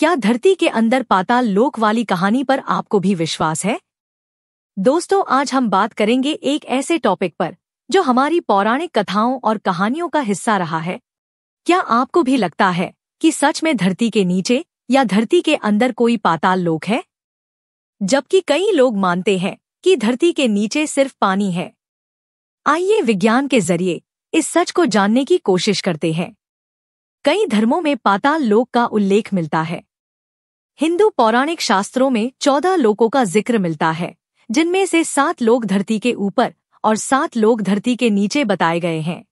क्या धरती के अंदर पाताल लोक वाली कहानी पर आपको भी विश्वास है दोस्तों आज हम बात करेंगे एक ऐसे टॉपिक पर जो हमारी पौराणिक कथाओं और कहानियों का हिस्सा रहा है क्या आपको भी लगता है कि सच में धरती के नीचे या धरती के अंदर कोई पाताल लोक है जबकि कई लोग मानते हैं कि धरती के नीचे सिर्फ पानी है आइए विज्ञान के जरिए इस सच को जानने की कोशिश करते हैं कई धर्मों में पाताल लोक का उल्लेख मिलता है हिंदू पौराणिक शास्त्रों में चौदह लोकों का जिक्र मिलता है जिनमें से सात लोग धरती के ऊपर और सात लोग धरती के नीचे बताए गए हैं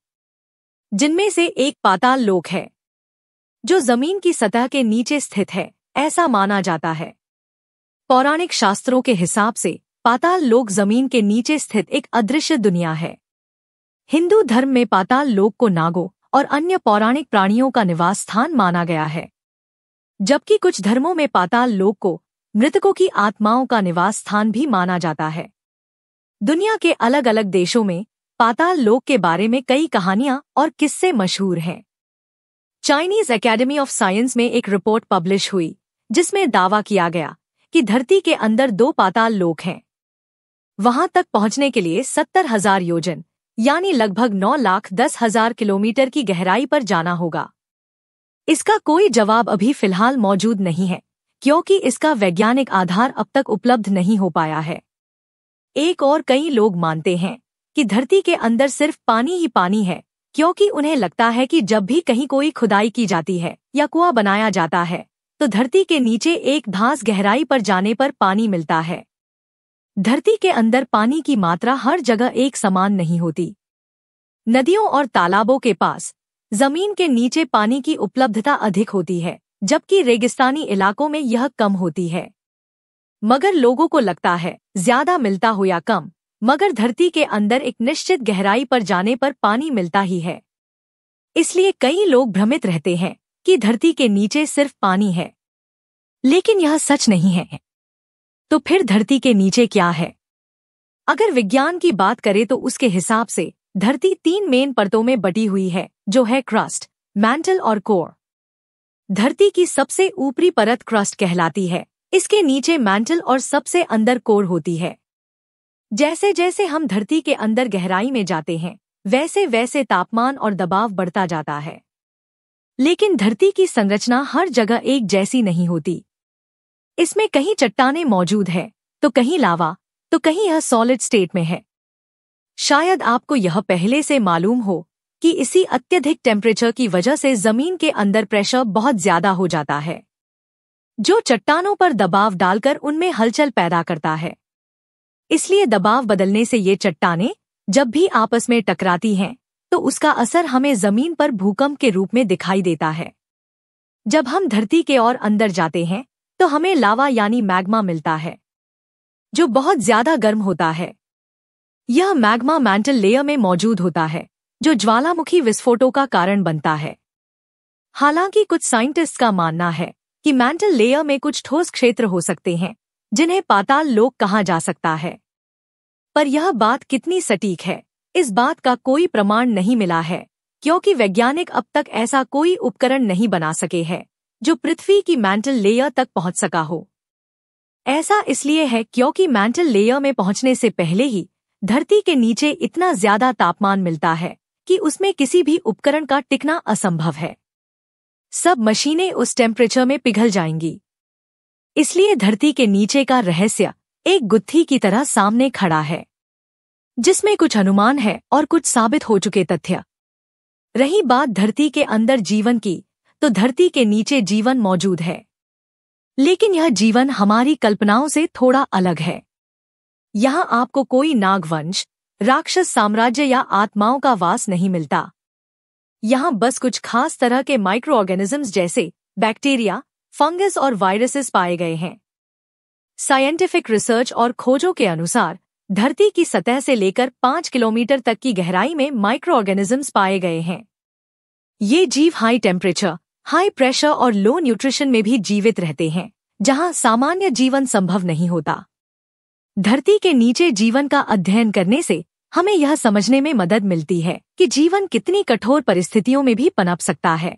जिनमें से एक पाताल लोक है जो जमीन की सतह के नीचे स्थित है ऐसा माना जाता है पौराणिक शास्त्रों के हिसाब से पाताल लोक जमीन के नीचे स्थित एक अदृश्य दुनिया है हिंदू धर्म में पाताल लोक को नागों और अन्य पौराणिक प्राणियों का निवास स्थान माना गया है जबकि कुछ धर्मों में पाताल लोक को मृतकों की आत्माओं का निवास स्थान भी माना जाता है दुनिया के अलग अलग देशों में पाताल लोक के बारे में कई कहानियां और किस्से मशहूर हैं चाइनीज एकेडमी ऑफ साइंस में एक रिपोर्ट पब्लिश हुई जिसमें दावा किया गया कि धरती के अंदर दो पाताल लोक हैं वहां तक पहुंचने के लिए सत्तर हजार योजन यानी लगभग नौ लाख दस हजार किलोमीटर की गहराई पर जाना होगा इसका कोई जवाब अभी फिलहाल मौजूद नहीं है क्योंकि इसका वैज्ञानिक आधार अब तक उपलब्ध नहीं हो पाया है एक और कई लोग मानते हैं कि धरती के अंदर सिर्फ पानी ही पानी है क्योंकि उन्हें लगता है कि जब भी कहीं कोई खुदाई की जाती है या कुआ बनाया जाता है तो धरती के नीचे एक धांस गहराई पर जाने पर पानी मिलता है धरती के अंदर पानी की मात्रा हर जगह एक समान नहीं होती नदियों और तालाबों के पास जमीन के नीचे पानी की उपलब्धता अधिक होती है जबकि रेगिस्तानी इलाकों में यह कम होती है मगर लोगों को लगता है ज्यादा मिलता हो या कम मगर धरती के अंदर एक निश्चित गहराई पर जाने पर पानी मिलता ही है इसलिए कई लोग भ्रमित रहते हैं कि धरती के नीचे सिर्फ पानी है लेकिन यह सच नहीं है तो फिर धरती के नीचे क्या है अगर विज्ञान की बात करें तो उसके हिसाब से धरती तीन मेन परतों में बटी हुई है जो है क्रस्ट मैंटल और कोर धरती की सबसे ऊपरी परत क्रस्ट कहलाती है इसके नीचे मैंटल और सबसे अंदर कोर होती है जैसे जैसे हम धरती के अंदर गहराई में जाते हैं वैसे वैसे तापमान और दबाव बढ़ता जाता है लेकिन धरती की संरचना हर जगह एक जैसी नहीं होती इसमें कहीं चट्टाने मौजूद है तो कहीं लावा तो कहीं यह सॉलिड स्टेट में है शायद आपको यह पहले से मालूम हो कि इसी अत्यधिक टेम्परेचर की वजह से जमीन के अंदर प्रेशर बहुत ज्यादा हो जाता है जो चट्टानों पर दबाव डालकर उनमें हलचल पैदा करता है इसलिए दबाव बदलने से ये चट्टाने जब भी आपस में टकराती हैं तो उसका असर हमें जमीन पर भूकंप के रूप में दिखाई देता है जब हम धरती के और अंदर जाते हैं तो हमें लावा यानी मैग्मा मिलता है जो बहुत ज्यादा गर्म होता है यह मैग्मा मैंटल लेयर में मौजूद होता है जो ज्वालामुखी विस्फोटों का कारण बनता है हालांकि कुछ साइंटिस्ट का मानना है कि मैंटल लेयर में कुछ ठोस क्षेत्र हो सकते हैं जिन्हें पाताल लोक कहा जा सकता है पर यह बात कितनी सटीक है इस बात का कोई प्रमाण नहीं मिला है क्योंकि वैज्ञानिक अब तक ऐसा कोई उपकरण नहीं बना सके हैं जो पृथ्वी की मैंटल लेयर तक पहुंच सका हो ऐसा इसलिए है क्योंकि मैंटल लेयर में पहुंचने से पहले ही धरती के नीचे इतना ज्यादा तापमान मिलता है कि उसमें किसी भी उपकरण का टिकना असंभव है सब मशीनें उस टेम्परेचर में पिघल जाएंगी इसलिए धरती के नीचे का रहस्य एक गुत्थी की तरह सामने खड़ा है जिसमें कुछ अनुमान है और कुछ साबित हो चुके तथ्य रही बात धरती के अंदर जीवन की तो धरती के नीचे जीवन मौजूद है लेकिन यह जीवन हमारी कल्पनाओं से थोड़ा अलग है यहां आपको कोई नागवंश राक्षस साम्राज्य या आत्माओं का वास नहीं मिलता यहाँ बस कुछ खास तरह के माइक्रो ऑर्गेनिजम्स जैसे बैक्टीरिया फंगस और वायरसेस पाए गए हैं साइंटिफिक रिसर्च और खोजों के अनुसार धरती की सतह से लेकर पांच किलोमीटर तक की गहराई में माइक्रो ऑर्गेनिजम्स पाए गए हैं ये जीव हाई टेम्परेचर हाई प्रेशर और लो न्यूट्रिशन में भी जीवित रहते हैं जहां सामान्य जीवन संभव नहीं होता धरती के नीचे जीवन का अध्ययन करने से हमें यह समझने में मदद मिलती है कि जीवन कितनी कठोर परिस्थितियों में भी पनप सकता है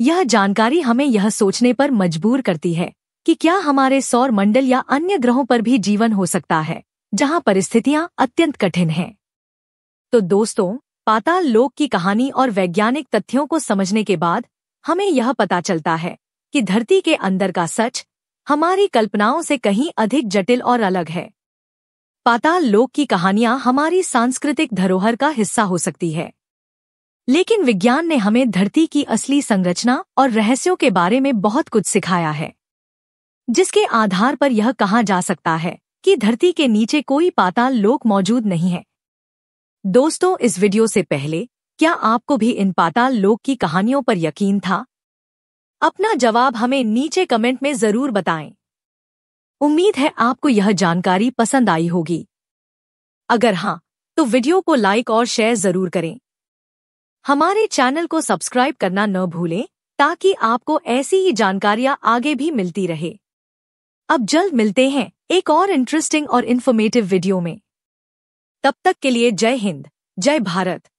यह जानकारी हमें यह सोचने पर मजबूर करती है कि क्या हमारे सौर मंडल या अन्य ग्रहों पर भी जीवन हो सकता है जहां परिस्थितियां अत्यंत कठिन हैं तो दोस्तों पाताल लोक की कहानी और वैज्ञानिक तथ्यों को समझने के बाद हमें यह पता चलता है कि धरती के अंदर का सच हमारी कल्पनाओं से कहीं अधिक जटिल और अलग है पाताल लोक की कहानियां हमारी सांस्कृतिक धरोहर का हिस्सा हो सकती है लेकिन विज्ञान ने हमें धरती की असली संरचना और रहस्यों के बारे में बहुत कुछ सिखाया है जिसके आधार पर यह कहा जा सकता है कि धरती के नीचे कोई पाताल लोक मौजूद नहीं है दोस्तों इस वीडियो से पहले क्या आपको भी इन पाताल लोक की कहानियों पर यकीन था अपना जवाब हमें नीचे कमेंट में जरूर बताएं उम्मीद है आपको यह जानकारी पसंद आई होगी अगर हाँ तो वीडियो को लाइक और शेयर जरूर करें हमारे चैनल को सब्सक्राइब करना न भूलें ताकि आपको ऐसी ही जानकारियां आगे भी मिलती रहे अब जल्द मिलते हैं एक और इंटरेस्टिंग और इन्फॉर्मेटिव वीडियो में तब तक के लिए जय हिंद जय भारत